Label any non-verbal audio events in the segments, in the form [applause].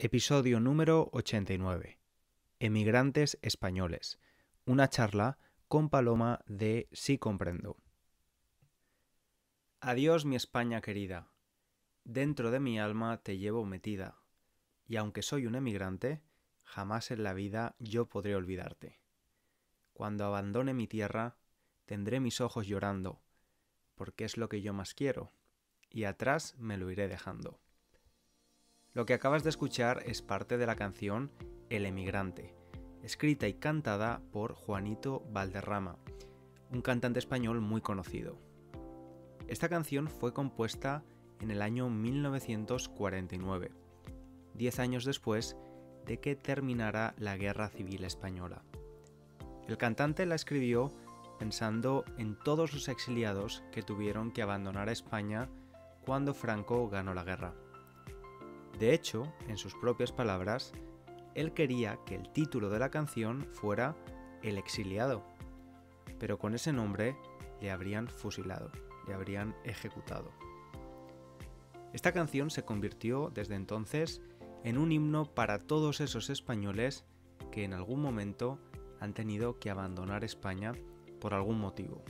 Episodio número 89. Emigrantes españoles. Una charla con Paloma de Sí comprendo. Adiós mi España querida. Dentro de mi alma te llevo metida. Y aunque soy un emigrante, jamás en la vida yo podré olvidarte. Cuando abandone mi tierra, tendré mis ojos llorando, porque es lo que yo más quiero, y atrás me lo iré dejando. Lo que acabas de escuchar es parte de la canción El emigrante, escrita y cantada por Juanito Valderrama, un cantante español muy conocido. Esta canción fue compuesta en el año 1949, 10 años después de que terminara la Guerra Civil Española. El cantante la escribió pensando en todos los exiliados que tuvieron que abandonar a España cuando Franco ganó la guerra. De hecho, en sus propias palabras, él quería que el título de la canción fuera El exiliado, pero con ese nombre le habrían fusilado, le habrían ejecutado. Esta canción se convirtió desde entonces en un himno para todos esos españoles que en algún momento han tenido que abandonar España por algún motivo.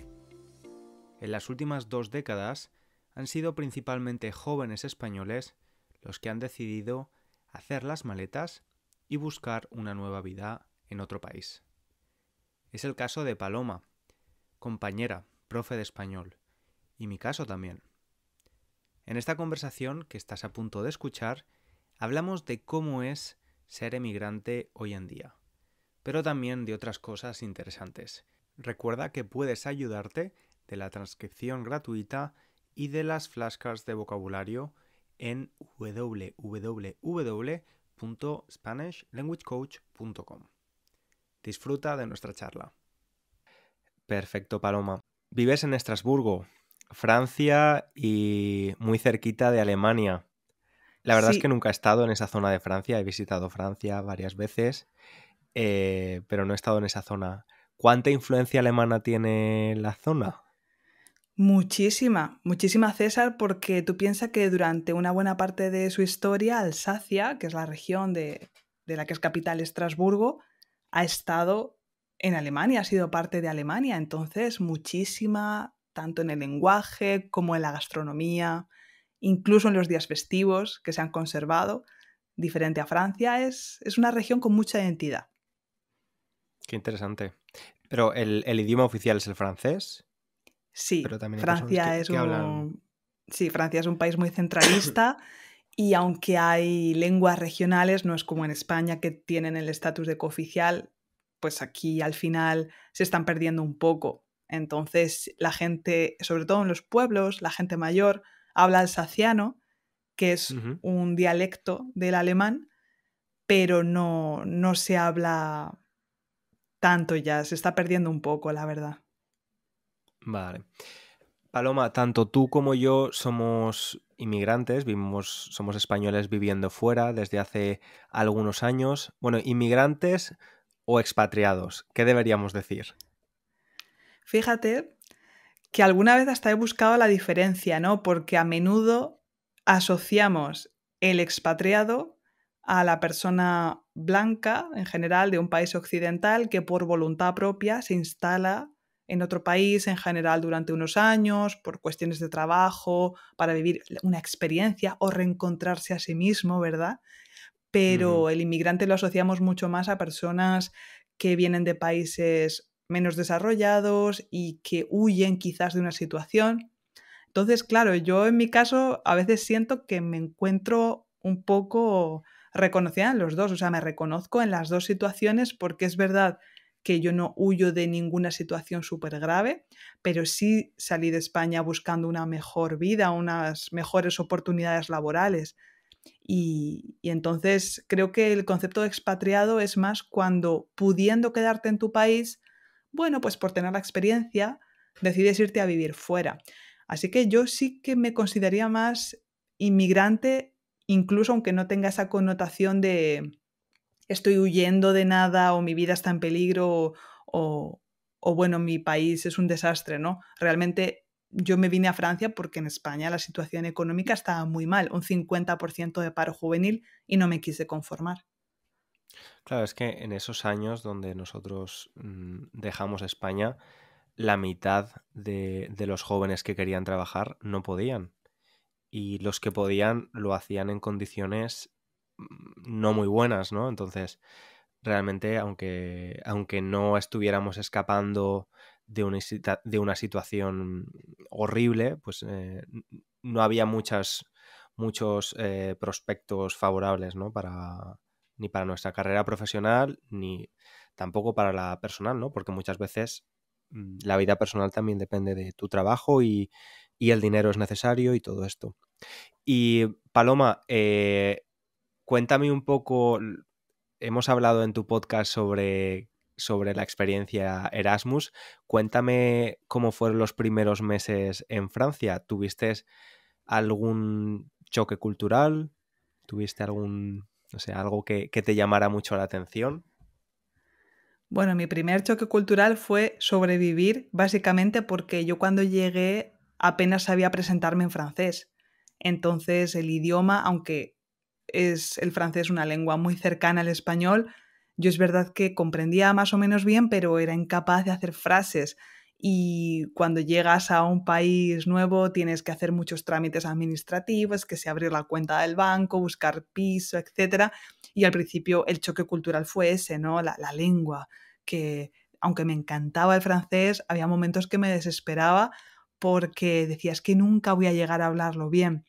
En las últimas dos décadas han sido principalmente jóvenes españoles los que han decidido hacer las maletas y buscar una nueva vida en otro país. Es el caso de Paloma, compañera, profe de español, y mi caso también. En esta conversación que estás a punto de escuchar, hablamos de cómo es ser emigrante hoy en día, pero también de otras cosas interesantes. Recuerda que puedes ayudarte de la transcripción gratuita y de las flashcards de vocabulario en www.spanishlanguagecoach.com. Disfruta de nuestra charla. Perfecto, Paloma. Vives en Estrasburgo, Francia y muy cerquita de Alemania. La verdad es que nunca he estado en esa zona de Francia, he visitado Francia varias veces, eh, pero no he estado en esa zona. ¿Cuánta influencia alemana tiene la zona? Muchísima, muchísima César, porque tú piensas que durante una buena parte de su historia, Alsacia, que es la región de, de la que es capital Estrasburgo, ha estado en Alemania, ha sido parte de Alemania. Entonces, muchísima, tanto en el lenguaje como en la gastronomía, incluso en los días festivos que se han conservado, diferente a Francia, es, es una región con mucha identidad. Qué interesante. Pero el, el idioma oficial es el francés. Sí, Francia es un... Sí, Francia es un país muy centralista [coughs] y aunque hay lenguas regionales, no es como en España que tienen el estatus de cooficial, pues aquí al final se están perdiendo un poco. Entonces la gente, sobre todo en los pueblos, la gente mayor habla alsaciano, que es un dialecto del alemán, pero no, no se habla tanto ya, se está perdiendo un poco, la verdad. Vale. Paloma, tanto tú como yo somos inmigrantes, somos españoles viviendo fuera desde hace algunos años. Bueno, inmigrantes o expatriados, ¿qué deberíamos decir? Fíjate que alguna vez hasta he buscado la diferencia, ¿no? Porque a menudo asociamos el expatriado a la persona blanca, en general, de un país occidental que por voluntad propia se instala en otro país en general durante unos años, por cuestiones de trabajo, para vivir una experiencia o reencontrarse a sí mismo, ¿verdad? Pero el inmigrante lo asociamos mucho más a personas que vienen de países menos desarrollados y que huyen quizás de una situación. Entonces, claro, yo en mi caso a veces siento que me encuentro un poco reconocida en los dos, o sea, me reconozco en las dos situaciones porque es verdad que yo no huyo de ninguna situación súper grave, pero sí salí de España buscando una mejor vida, unas mejores oportunidades laborales. Y, y, entonces creo que el concepto de expatriado es más cuando pudiendo quedarte en tu país, bueno, pues por tener la experiencia, decides irte a vivir fuera. Así que yo sí que me consideraría más inmigrante, incluso aunque no tenga esa connotación de, estoy huyendo de nada o mi vida está en peligro o, bueno, mi país es un desastre, ¿no? Realmente yo me vine a Francia porque en España la situación económica estaba muy mal, un 50% de paro juvenil y no me quise conformar. Claro, es que en esos años donde nosotros mm, dejamos España, la mitad de, de, los jóvenes que querían trabajar no podían. Y los que podían lo hacían en condiciones Mm, no muy buenas, ¿no? Entonces, realmente, aunque, aunque no estuviéramos escapando de una, de una situación horrible, pues eh, no había muchas, muchos eh, prospectos favorables, ¿no? Para, ni para nuestra carrera profesional, ni tampoco para la personal, ¿no? Porque muchas veces mm, la vida personal también depende de tu trabajo y, y el dinero es necesario y todo esto. Y Paloma, eh, Cuéntame un poco, hemos hablado en tu podcast sobre, sobre la experiencia Erasmus. Cuéntame cómo fueron los primeros meses en Francia. ¿Tuviste algún choque cultural? ¿Tuviste algún, no sé, algo que, que te llamara mucho la atención? Bueno, mi primer choque cultural fue sobrevivir, básicamente porque yo cuando llegué apenas sabía presentarme en francés. Entonces el idioma, aunque es el francés una lengua muy cercana al español. Yo es verdad que comprendía más o menos bien, pero era incapaz de hacer frases. Y cuando llegas a un país nuevo tienes que hacer muchos trámites administrativos, que se abrir la cuenta del banco, buscar piso, etc. Y al principio el choque cultural fue ese, ¿no? La, la lengua, que aunque me encantaba el francés, había momentos que me desesperaba porque decías que nunca voy a llegar a hablarlo bien.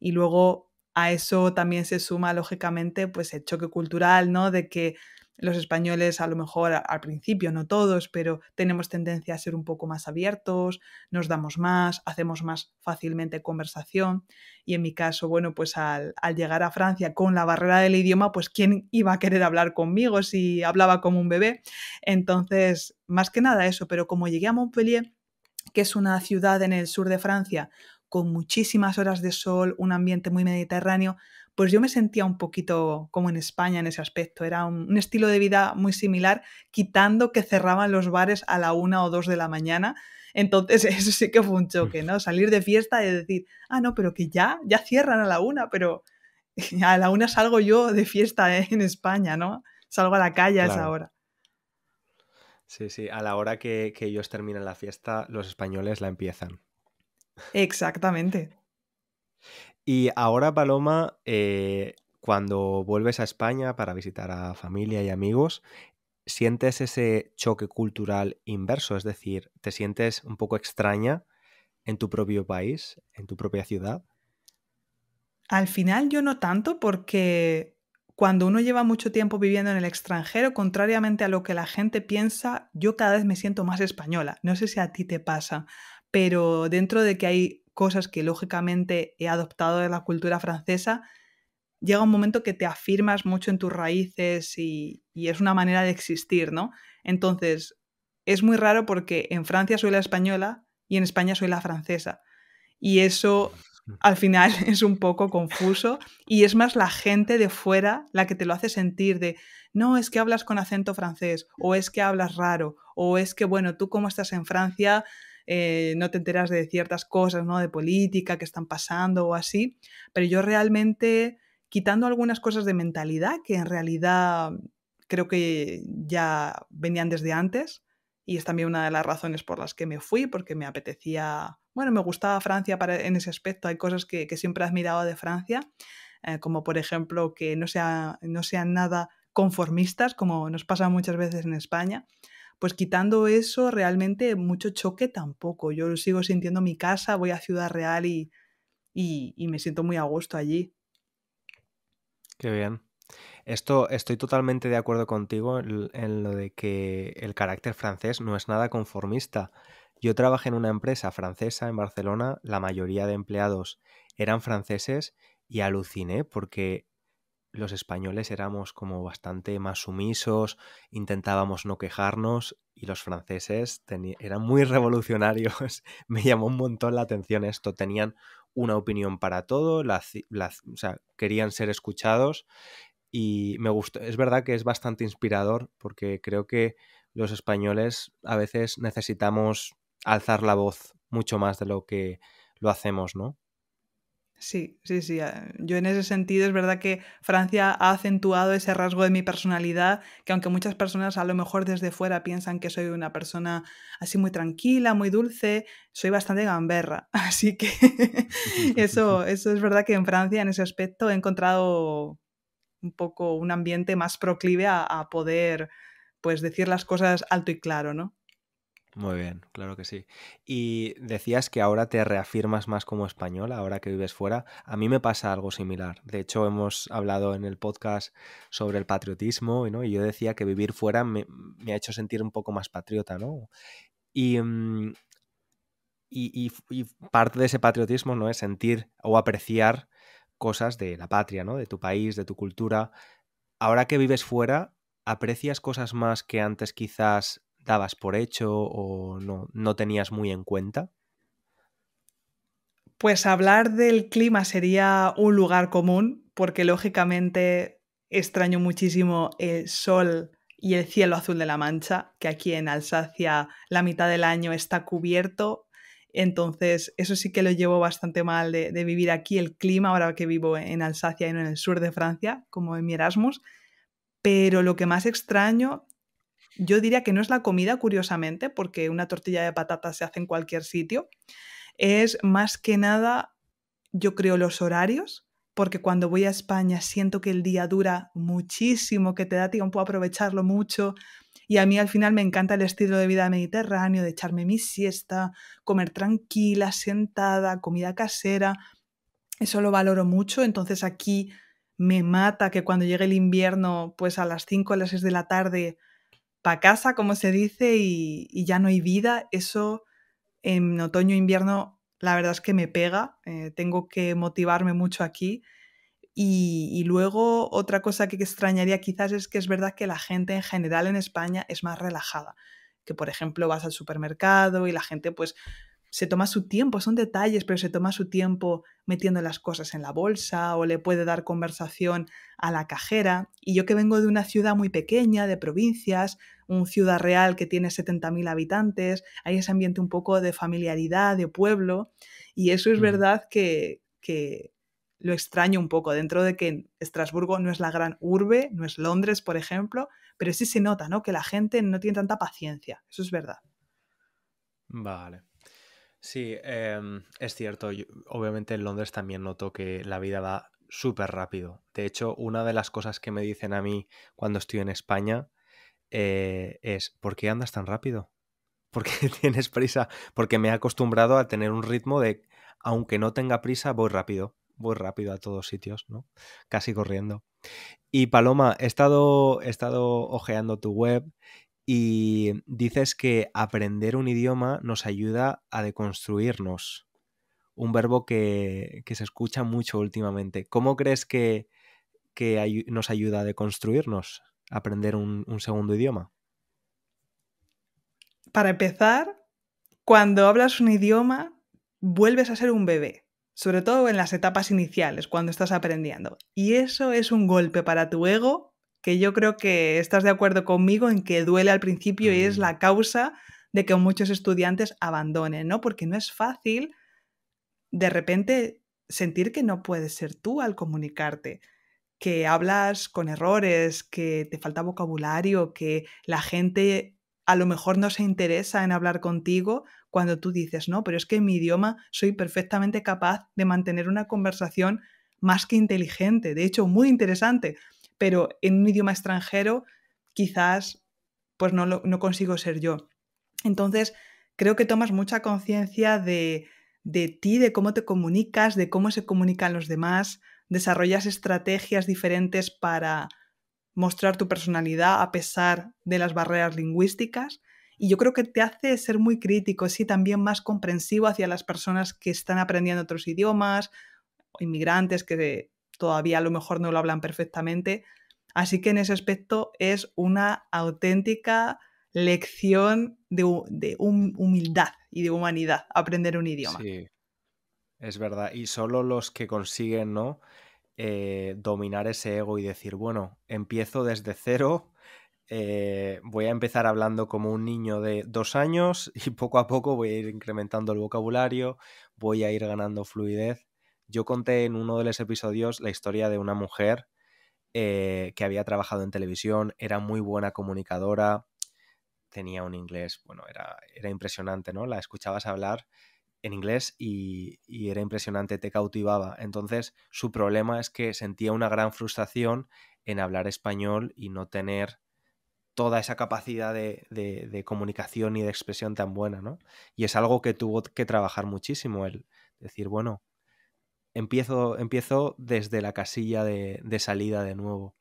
Y luego a eso también se suma, lógicamente, pues el choque cultural, ¿no? De que los españoles, a lo mejor al principio, no todos, pero tenemos tendencia a ser un poco más abiertos, nos damos más, hacemos más fácilmente conversación. Y en mi caso, bueno, pues al, al, llegar a Francia con la barrera del idioma, pues quién iba a querer hablar conmigo si hablaba como un bebé. Entonces, más que nada eso, pero como llegué a Montpellier, que es una ciudad en el sur de Francia con muchísimas horas de sol, un ambiente muy mediterráneo, pues yo me sentía un poquito como en España en ese aspecto. Era un, estilo de vida muy similar, quitando que cerraban los bares a la una o dos de la mañana. Entonces, [laughs] eso sí que fue un mm. choque, ¿no? Salir de fiesta y decir, ah, no, pero que ya, ya cierran a la una, pero [laughs] a la una salgo yo de fiesta ¿eh? en España, ¿no? Salgo a la calle a esa hora. Sí, sí, a la hora que ellos terminan la fiesta, los españoles la empiezan. Exactamente. Y ahora, Paloma, eh, cuando vuelves a España para visitar a familia y amigos, ¿sientes ese choque cultural inverso? Es decir, ¿te sientes un poco extraña en tu propio país, en tu propia ciudad? Al final yo no tanto porque cuando uno lleva mucho tiempo viviendo en el extranjero, contrariamente a lo que la gente piensa, yo cada vez me siento más española. No sé si a ti te pasa pero dentro de que hay cosas que lógicamente he adoptado de la cultura francesa, llega un momento que te afirmas mucho en tus raíces y, es una manera de existir, ¿no? Entonces, es muy raro porque en Francia soy la española y en España soy la francesa. Y eso [laughs] al final [laughs] es un poco confuso y es más la gente de fuera la que te lo hace sentir de, no, es que hablas con acento francés o es que hablas raro o es que, bueno, tú como estás en Francia eh, no te enteras de ciertas cosas, ¿no? De política que están pasando o así, pero yo realmente, quitando algunas cosas de mentalidad que en realidad creo que ya venían desde antes, y es también una de las razones por las que me fui, porque me apetecía, bueno, me gustaba Francia para, en ese aspecto, hay cosas que, siempre admiraba admirado de Francia, eh, como por ejemplo que no, no sean nada conformistas, como nos pasa muchas veces en España, pues quitando eso, realmente mucho choque tampoco. Yo sigo sintiendo mi casa, voy a Ciudad Real y, y, me siento muy a gusto allí. Qué bien. Esto estoy totalmente de acuerdo contigo en lo de que el carácter francés no es nada conformista. Yo trabajé en una empresa francesa en Barcelona, la mayoría de empleados eran franceses y aluciné porque los españoles éramos como bastante más sumisos, intentábamos no quejarnos y los franceses eran muy [laughs] revolucionarios. Me llamó un montón la atención esto. Tenían una opinión para todo, querían ser escuchados y me gustó. Es verdad que es bastante inspirador porque creo que los españoles a veces necesitamos alzar la voz mucho más de lo que lo hacemos, ¿no? Sí, sí, sí. Ah, yo en ese sentido es verdad que Francia ha acentuado ese rasgo de mi personalidad, que aunque muchas personas a lo mejor desde fuera piensan que soy una persona así muy tranquila, muy dulce, soy bastante gamberra. [laughs] Así que [laughs] eso, eso es verdad que en Francia en ese aspecto he encontrado un poco un ambiente más proclive a, a poder pues decir las cosas alto y claro, ¿no? Muy bien, claro que sí. Y decías que ahora te reafirmas más como español, ahora que vives fuera. A mí me pasa algo similar. De hecho, hemos hablado en el podcast sobre el patriotismo ¿no? y yo decía que vivir fuera me, ha hecho sentir un poco más patriota, ¿no? Y, mm, y, y, y, parte de ese patriotismo ¿no? es sentir o apreciar cosas de la patria, ¿no? de tu país, de tu cultura. Ahora que vives fuera, ¿aprecias cosas más que antes quizás dabas por hecho o no, tenías muy en cuenta? Pues hablar del clima sería un lugar común, porque lógicamente extraño muchísimo el sol y el cielo azul de la Mancha, que aquí en Alsacia la mitad del año está cubierto. Entonces, eso sí que lo llevo bastante mal de, de, vivir aquí, el clima, ahora que vivo en Alsacia y no en el sur de Francia, como en mi Erasmus. Pero lo que más extraño yo diría que no es la comida, curiosamente, porque una tortilla de patatas se hace en cualquier sitio. Es más que nada, yo creo, los horarios, porque cuando voy a España siento que el día dura muchísimo, que te da tiempo a aprovecharlo mucho. Y a mí al final me encanta el estilo de vida mediterráneo, de echarme mi siesta, comer tranquila, sentada, comida casera. Eso lo valoro mucho. Entonces aquí me mata que cuando llegue el invierno, pues a las 5 o las 6 de la tarde para casa, como se dice, y, ya no hay vida, eso en otoño e invierno la verdad es que me pega, eh, tengo que motivarme mucho aquí. Y, y, luego otra cosa que extrañaría quizás es que es verdad que la gente en general en España es más relajada, que por ejemplo vas al supermercado y la gente pues se toma su tiempo, son detalles, pero se toma su tiempo metiendo las cosas en la bolsa o le puede dar conversación a la cajera. Y yo que vengo de una ciudad muy pequeña, de provincias, un ciudad real que tiene 70.000 habitantes, hay ese ambiente un poco de familiaridad, de pueblo, y eso es mm. verdad que, que lo extraño un poco, dentro de que Estrasburgo no es la gran urbe, no es Londres, por ejemplo, pero sí se nota, ¿no? Que la gente no tiene tanta paciencia, eso es verdad. Vale. Sí, em, es cierto. obviamente en Londres también noto que la vida va súper rápido. De hecho, una de las cosas que me dicen a mí cuando estoy en España eh, es, ¿por qué andas tan rápido? [laughs] ¿Por qué [laughs] tienes prisa? Porque me he acostumbrado a tener un ritmo de, aunque no tenga prisa, voy rápido. Voy rápido a todos sitios, ¿no? Casi corriendo. Y Paloma, he estado, he estado ojeando tu web y dices que aprender un idioma nos ayuda a deconstruirnos. Un verbo que, se escucha mucho últimamente. ¿Cómo crees que, nos ayuda a deconstruirnos aprender un segundo idioma? Para empezar, cuando hablas un idioma, vuelves a ser un bebé, sobre todo en las etapas iniciales, cuando estás aprendiendo. Y eso es un golpe para tu ego que yo creo que estás de acuerdo conmigo en que duele al principio y es mm. la causa de que muchos estudiantes abandonen, ¿no? Porque no es fácil de repente sentir que no puedes ser tú al comunicarte, que hablas con errores, que te falta vocabulario, que la gente a lo mejor no se interesa en hablar contigo cuando tú dices, no, pero es que en mi idioma soy perfectamente capaz de mantener una conversación más que inteligente, de hecho muy interesante, pero en un idioma extranjero quizás pues no, consigo ser yo. Entonces, creo que tomas mucha conciencia de, de ti, de cómo te comunicas, de cómo se comunican los demás, desarrollas estrategias diferentes para mostrar tu personalidad a pesar de las barreras lingüísticas. Y yo creo que te hace ser muy crítico, sí, también más comprensivo hacia las personas que están aprendiendo otros idiomas, inmigrantes que todavía a lo mejor no lo hablan perfectamente. Así que en ese aspecto es una auténtica lección de, humildad y de humanidad aprender un idioma. Sí, es verdad. Y solo los que consiguen, ¿no? Eh, dominar ese ego y decir, bueno, empiezo desde cero, eh, voy a empezar hablando como un niño de dos años y poco a poco voy a ir incrementando el vocabulario, voy a ir ganando fluidez yo conté en uno de los episodios la historia de una mujer eh, que había trabajado en televisión, era muy buena comunicadora, tenía un inglés, bueno, era, impresionante, ¿no? La escuchabas hablar en inglés y, era impresionante, te cautivaba. Entonces, su problema es que sentía una gran frustración en hablar español y no tener toda esa capacidad de, de comunicación y de expresión tan buena, ¿no? Y es algo que tuvo que trabajar muchísimo, el decir, bueno, empiezo, empiezo desde la casilla de, salida de nuevo.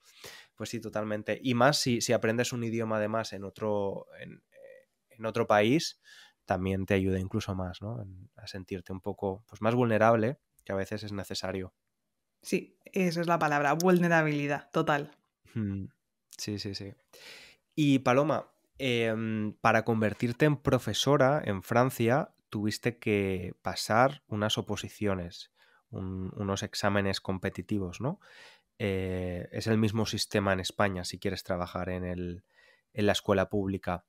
Pues sí, totalmente. Y más si, aprendes un idioma además en otro, eh, en, otro país, también te ayuda incluso más, ¿no? a sentirte un poco pues, más vulnerable, que a veces es necesario. Sí, esa es la palabra, vulnerabilidad, total. Mm, sí, sí, sí. Y Paloma, em, para convertirte en profesora en Francia, tuviste que pasar unas oposiciones unos exámenes competitivos, ¿no? Eh, es el mismo sistema en España si quieres trabajar en, la escuela pública.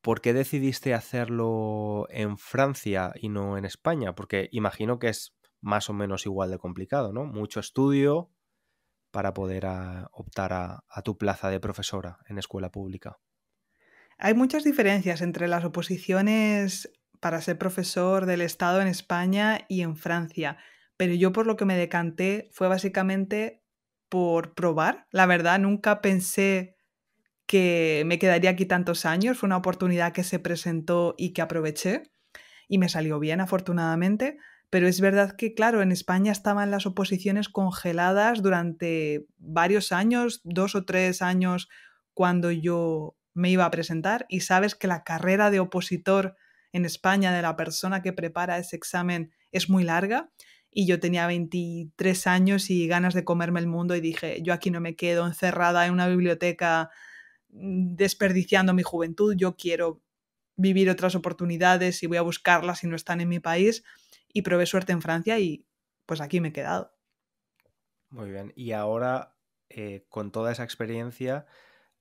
¿Por qué decidiste hacerlo en Francia y no en España? Porque imagino que es más o menos igual de complicado, ¿no? Mucho estudio para poder ah, optar a tu plaza de profesora en escuela pública. Hay muchas diferencias entre las oposiciones para ser profesor del Estado en España y en Francia pero yo por lo que me decanté fue básicamente por probar. La verdad, nunca pensé que me quedaría aquí tantos años. Fue una oportunidad que se presentó y que aproveché y me salió bien, afortunadamente. Pero es verdad que, claro, en España estaban las oposiciones congeladas durante varios años, dos o tres años, cuando yo me iba a presentar. Y sabes que la carrera de opositor en España de la persona que prepara ese examen es muy larga y yo tenía 23 años y ganas de comerme el mundo y dije, yo aquí no me quedo encerrada en una biblioteca mm, desperdiciando mi juventud, yo quiero vivir otras oportunidades y voy a buscarlas si no están en mi país y probé suerte en Francia y pues aquí me he quedado. Muy bien, y ahora eh, con toda esa experiencia,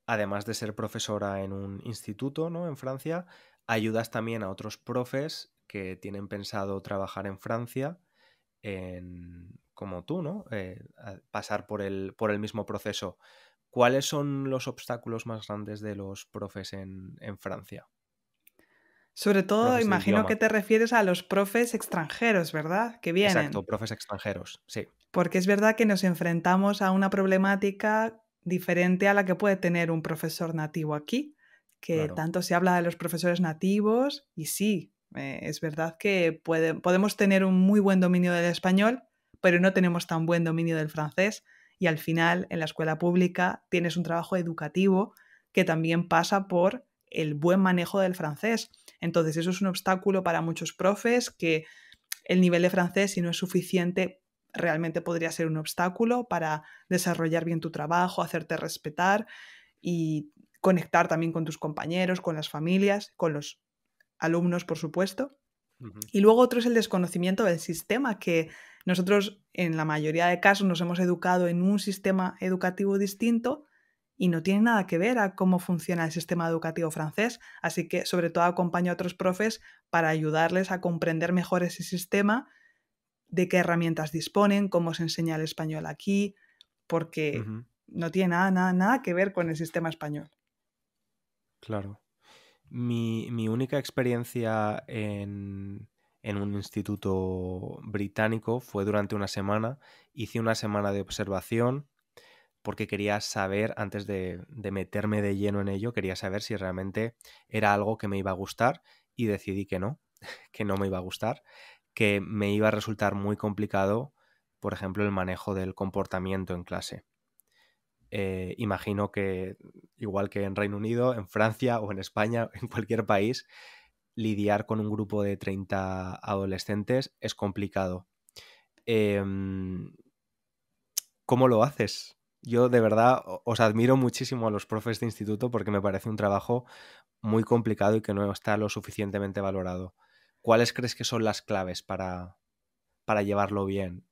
además de ser profesora en un instituto ¿no? en Francia, ayudas también a otros profes que tienen pensado trabajar en Francia como tú, ¿no? Eh, pasar por el, mismo proceso. ¿Cuáles son los obstáculos más grandes de los profes en, Francia? Sobre todo, imagino que te refieres a los profes extranjeros, ¿verdad? Que vienen. Exacto, profes extranjeros, sí. Porque es verdad que nos enfrentamos a una problemática diferente a la que puede tener un profesor nativo aquí, que tanto se habla de los profesores nativos, y sí, eh, es verdad que podemos tener un muy buen dominio del español, pero no tenemos tan buen dominio del francés y al final en la escuela pública tienes un trabajo educativo que también pasa por el buen manejo del francés. Entonces eso es un obstáculo para muchos profes que el nivel de francés, si no es suficiente, realmente podría ser un obstáculo para desarrollar bien tu trabajo, hacerte respetar y conectar también con tus compañeros, con las familias, con los alumnos, por supuesto. Y luego otro es el desconocimiento del sistema, que nosotros en la mayoría de casos nos hemos educado en un sistema educativo distinto y no tiene nada que ver a cómo funciona el sistema educativo francés, así que sobre todo acompaño a otros profes para ayudarles a comprender mejor ese sistema, de qué herramientas disponen, cómo se enseña el español aquí, porque no tiene nada, nada que ver con el sistema español. Claro. Mi, única experiencia en, un instituto británico fue durante una semana. Hice una semana de observación porque quería saber, antes de, de, meterme de lleno en ello, quería saber si realmente era algo que me iba a gustar y decidí que no, [laughs] que no me iba a gustar, que me iba a resultar muy complicado, por ejemplo, el manejo del comportamiento en clase. Eh, imagino que igual que en Reino Unido, en Francia o en España, [laughs] en cualquier país, lidiar con un grupo de 30 adolescentes es complicado. Em, ¿Cómo lo haces? Yo de verdad os admiro muchísimo a los profes de instituto porque me parece un trabajo muy complicado y que no está lo suficientemente valorado. ¿Cuáles crees que son las claves para llevarlo bien?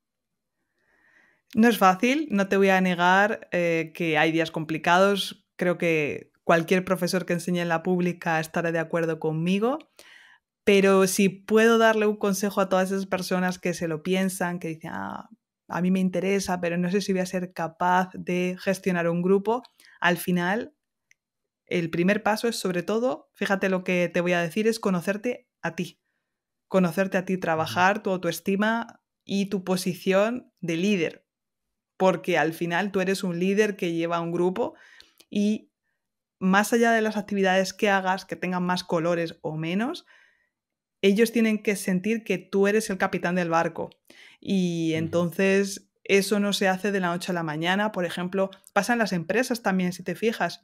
No es fácil, no te voy a negar eh, que hay días complicados. Creo que cualquier profesor que enseñe en la pública estará de acuerdo conmigo. Pero si puedo darle un consejo a todas esas personas que se lo piensan, que dicen, ah, a mí me interesa, pero no sé si voy a ser capaz de gestionar un grupo, al final el primer paso es sobre todo, fíjate lo que te voy a decir, es conocerte a ti, conocerte a ti, trabajar tu autoestima y tu posición de líder, porque al final tú eres un líder que lleva un grupo y más allá de las actividades que hagas, que tengan más colores o menos, ellos tienen que sentir que tú eres el capitán del barco. Y entonces eso no se hace de la noche a la mañana. Por ejemplo, pasa en las empresas también, si te fijas,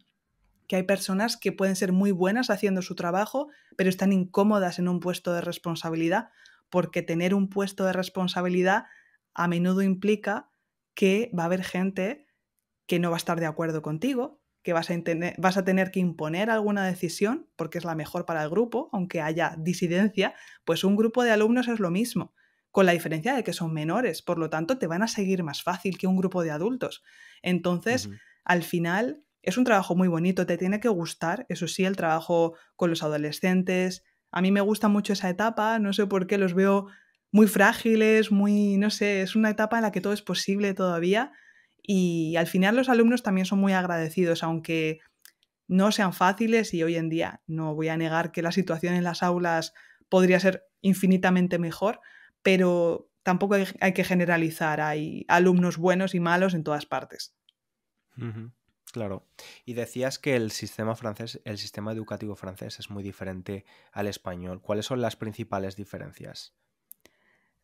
que hay personas que pueden ser muy buenas haciendo su trabajo, pero están incómodas en un puesto de responsabilidad, porque tener un puesto de responsabilidad a menudo implica que va a haber gente que no va a estar de acuerdo contigo, que vas a, tener, que imponer alguna decisión porque es la mejor para el grupo, aunque haya disidencia, pues un grupo de alumnos es lo mismo, con la diferencia de que son menores, por lo tanto te van a seguir más fácil que un grupo de adultos. Entonces, al final, es un trabajo muy bonito, te tiene que gustar, eso sí, el trabajo con los adolescentes. A mí me gusta mucho esa etapa, no sé por qué los veo muy frágiles, muy, no sé, es una etapa en la que todo es posible todavía y al final los alumnos también son muy agradecidos, aunque no sean fáciles y hoy en día no voy a negar que la situación en las aulas podría ser infinitamente mejor, pero tampoco hay, que generalizar, hay alumnos buenos y malos en todas partes. Claro. Y decías que el sistema francés, el sistema educativo francés es muy diferente al español. ¿Cuáles son las principales diferencias?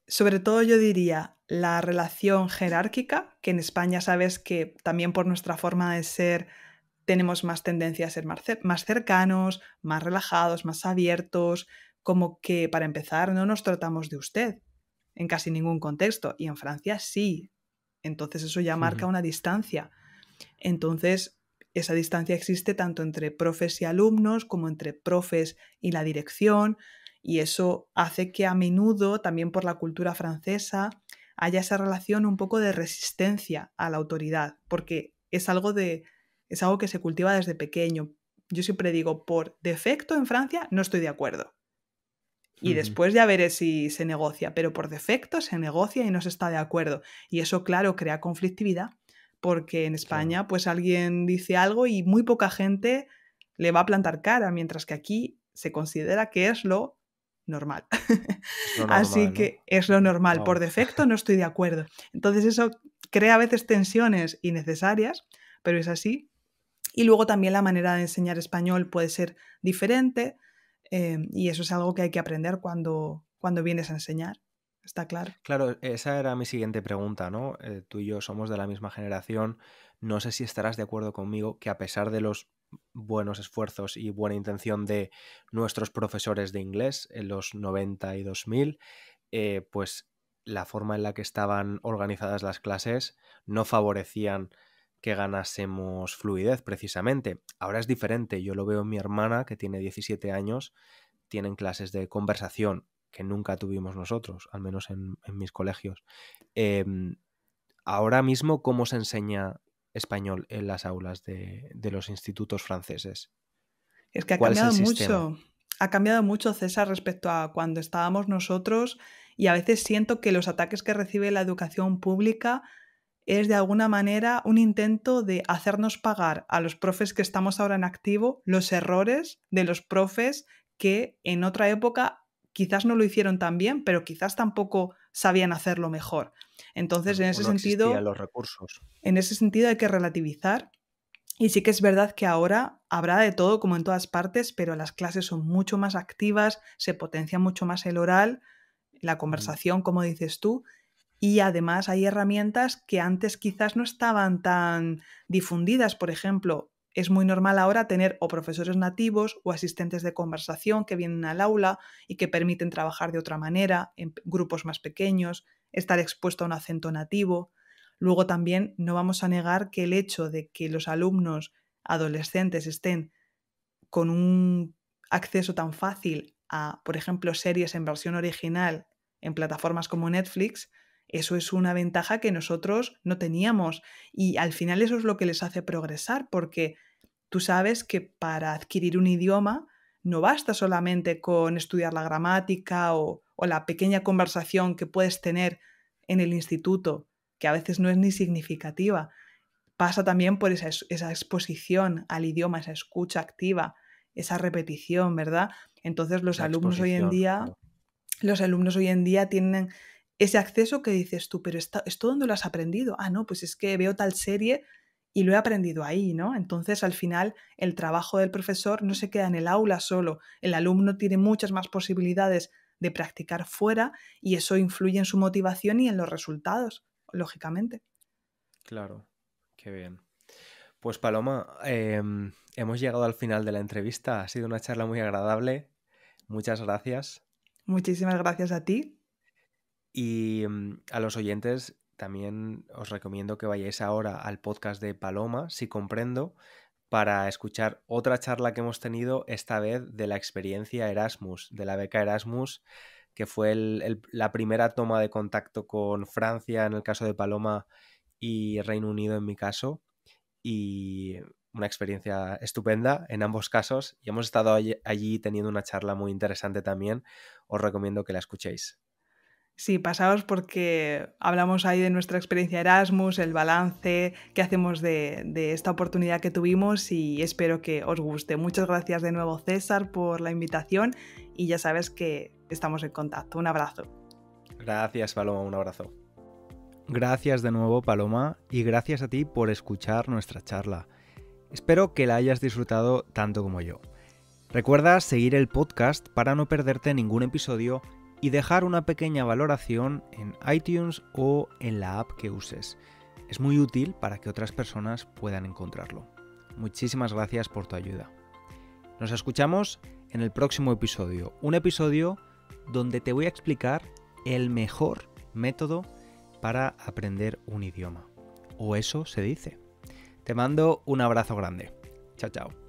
sobre todo yo diría la relación jerárquica, que en España sabes que también por nuestra forma de ser tenemos más tendencia a ser más, cercanos, más relajados, más abiertos, como que para empezar no nos tratamos de usted en casi ningún contexto y en Francia sí. Entonces eso ya marca una distancia. Entonces esa distancia existe tanto entre profes y alumnos como entre profes y la dirección. Y eso hace que a menudo, también por la cultura francesa, haya esa relación un poco de resistencia a la autoridad, porque es algo, de, es algo que se cultiva desde pequeño. Yo siempre digo, por defecto en Francia no estoy de acuerdo. Y después ya veré si se negocia, pero por defecto se negocia y no se está de acuerdo. Y eso, claro, crea conflictividad, porque en España, pues alguien dice algo y muy poca gente le va a plantar cara, mientras que aquí se considera que es lo normal. Así que es lo normal. Por defecto [laughs] no estoy de acuerdo. Entonces eso crea a veces tensiones innecesarias, pero es así. Y luego también la manera de enseñar español puede ser diferente em, y eso es algo que hay que aprender cuando, cuando vienes a enseñar. Está claro. Claro, esa era mi siguiente pregunta, ¿no? Eh, tú y yo somos de la misma generación. No sé si estarás de acuerdo conmigo que a pesar de los buenos esfuerzos y buena intención de nuestros profesores de inglés en los 90 y 2000, eh, pues la forma en la que estaban organizadas las clases no favorecían que ganásemos fluidez precisamente. Ahora es diferente, yo lo veo en mi hermana que tiene 17 años, tienen clases de conversación que nunca tuvimos nosotros, al menos en, mis colegios. Em, ahora mismo, ¿cómo se enseña español en las aulas de, los institutos franceses? Es que ha cambiado mucho. Ha cambiado mucho, César, respecto a cuando estábamos nosotros y a veces siento que los ataques que recibe la educación pública es de alguna manera un intento de hacernos pagar a los profes que estamos ahora en activo los errores de los profes que en otra época quizás no lo hicieron tan bien, pero quizás tampoco sabían hacerlo mejor. Entonces, en ese sentido, los recursos. en ese sentido hay que relativizar. Y sí que es verdad que ahora habrá de todo, como en todas partes, pero las clases son mucho más activas, se potencia mucho más el oral, la conversación, como dices tú, y además hay herramientas que antes quizás no estaban tan difundidas. Por ejemplo, es muy normal ahora tener o profesores nativos o asistentes de conversación que vienen al aula y que permiten trabajar de otra manera, en grupos más pequeños, estar expuesto a un acento nativo. Luego también no vamos a negar que el hecho de que los alumnos adolescentes estén con un acceso tan fácil a, por ejemplo, series en versión original en plataformas como Netflix, eso es una ventaja que nosotros no teníamos y al final eso es lo que les hace progresar porque Tú sabes que para adquirir un idioma no basta solamente con estudiar la gramática o, la pequeña conversación que puedes tener en el instituto, que a veces no es ni significativa. Pasa también por esa, exposición al idioma, esa escucha activa, esa repetición, ¿verdad? Entonces los alumnos hoy en día, los alumnos hoy en día tienen ese acceso que dices tú, pero ¿esto dónde lo has aprendido? Ah, no, pues es que veo tal serie y lo he aprendido ahí, ¿no? Entonces, al final, el trabajo del profesor no se queda en el aula solo, el alumno tiene muchas más posibilidades de practicar fuera y eso influye en su motivación y en los resultados, lógicamente. Claro, qué bien. Pues Paloma, em, hemos llegado al final de la entrevista. Ha sido una charla muy agradable. Muchas gracias. Muchísimas gracias a ti. Y em, a los oyentes también os recomiendo que vayáis ahora al podcast de Paloma, si comprendo, para escuchar otra charla que hemos tenido, esta vez de la experiencia Erasmus, de la beca Erasmus, que fue la primera toma de contacto con Francia en el caso de Paloma y Reino Unido en mi caso. Y una experiencia estupenda en ambos casos. Y hemos estado allí teniendo una charla muy interesante también. Os recomiendo que la escuchéis. Sí, pasaos porque hablamos ahí de nuestra experiencia Erasmus, el balance que hacemos de, de, esta oportunidad que tuvimos y espero que os guste. Muchas gracias de nuevo César por la invitación y ya sabes que estamos en contacto. Un abrazo. Gracias Paloma, un abrazo. Gracias de nuevo Paloma y gracias a ti por escuchar nuestra charla. Espero que la hayas disfrutado tanto como yo. Recuerda seguir el podcast para no perderte ningún episodio y dejar una pequeña valoración en iTunes o en la app que uses. Es muy útil para que otras personas puedan encontrarlo. Muchísimas gracias por tu ayuda. Nos escuchamos en el próximo episodio, un episodio donde te voy a explicar el mejor método para aprender un idioma. O eso se dice. Te mando un abrazo grande. Chao, chao.